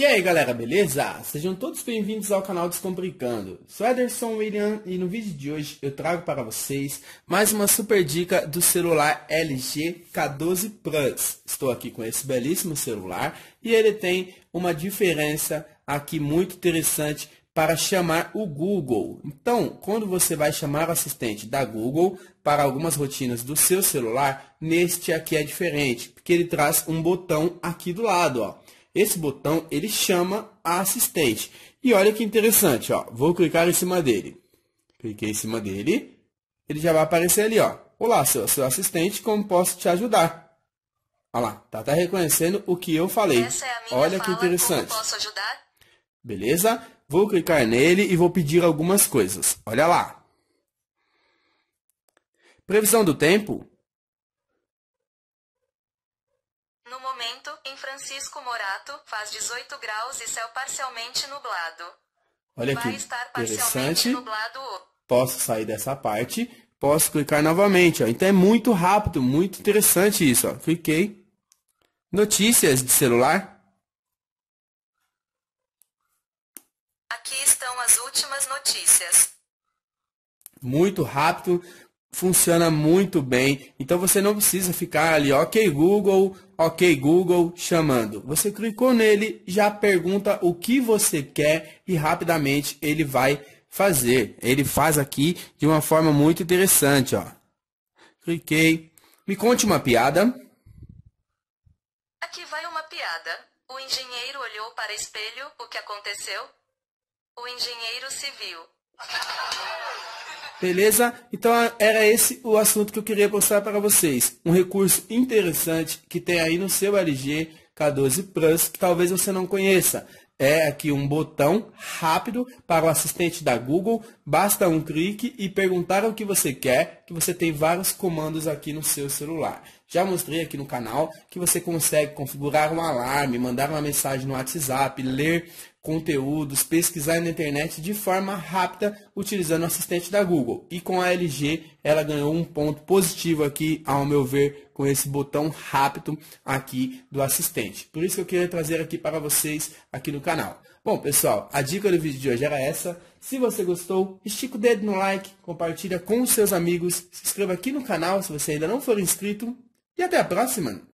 E aí galera, beleza? Sejam todos bem-vindos ao canal Descomplicando. Sou Ederson William e no vídeo de hoje eu trago para vocês mais uma super dica do celular LG K12 Plus. Estou aqui com esse belíssimo celular e ele tem uma diferença aqui muito interessante para chamar o Google. Então, quando você vai chamar o assistente da Google para algumas rotinas do seu celular, neste aqui é diferente, porque ele traz um botão aqui do lado, ó. Esse botão ele chama a assistente. E olha que interessante, ó. Vou clicar em cima dele. Cliquei em cima dele, ele já vai aparecer ali, ó. Olá, seu, seu assistente, como posso te ajudar? Olha lá, tá, tá reconhecendo o que eu falei. É olha fala, que interessante. Beleza? Vou clicar nele e vou pedir algumas coisas. Olha lá. Previsão do tempo Francisco Morato, faz 18 graus e céu parcialmente nublado. Olha aqui, interessante. Nublado. Posso sair dessa parte, posso clicar novamente. Ó. Então é muito rápido, muito interessante isso. Ó. Cliquei. Notícias de celular. Aqui estão as últimas notícias. Muito rápido, funciona muito bem. Então você não precisa ficar ali, ok Google, ok Google, chamando. Você clicou nele, já pergunta o que você quer e rapidamente ele vai fazer. Ele faz aqui de uma forma muito interessante, ó. Cliquei. Me conte uma piada. Aqui vai uma piada. O engenheiro olhou para o espelho, o que aconteceu? O engenheiro se viu. Beleza? Então era esse o assunto que eu queria mostrar para vocês. Um recurso interessante que tem aí no seu LG K12 Plus, que talvez você não conheça. É aqui um botão rápido para o assistente da Google. Basta um clique e perguntar o que você quer, que você tem vários comandos aqui no seu celular. Já mostrei aqui no canal que você consegue configurar um alarme, mandar uma mensagem no WhatsApp, ler conteúdos, pesquisar na internet de forma rápida utilizando o assistente da Google. E com a LG, ela ganhou um ponto positivo aqui, ao meu ver, com esse botão rápido aqui do assistente. Por isso que eu queria trazer aqui para vocês aqui no canal. Bom, pessoal, a dica do vídeo de hoje era essa. Se você gostou, estica o dedo no like, compartilha com os seus amigos, se inscreva aqui no canal se você ainda não for inscrito Ja, der Brassemann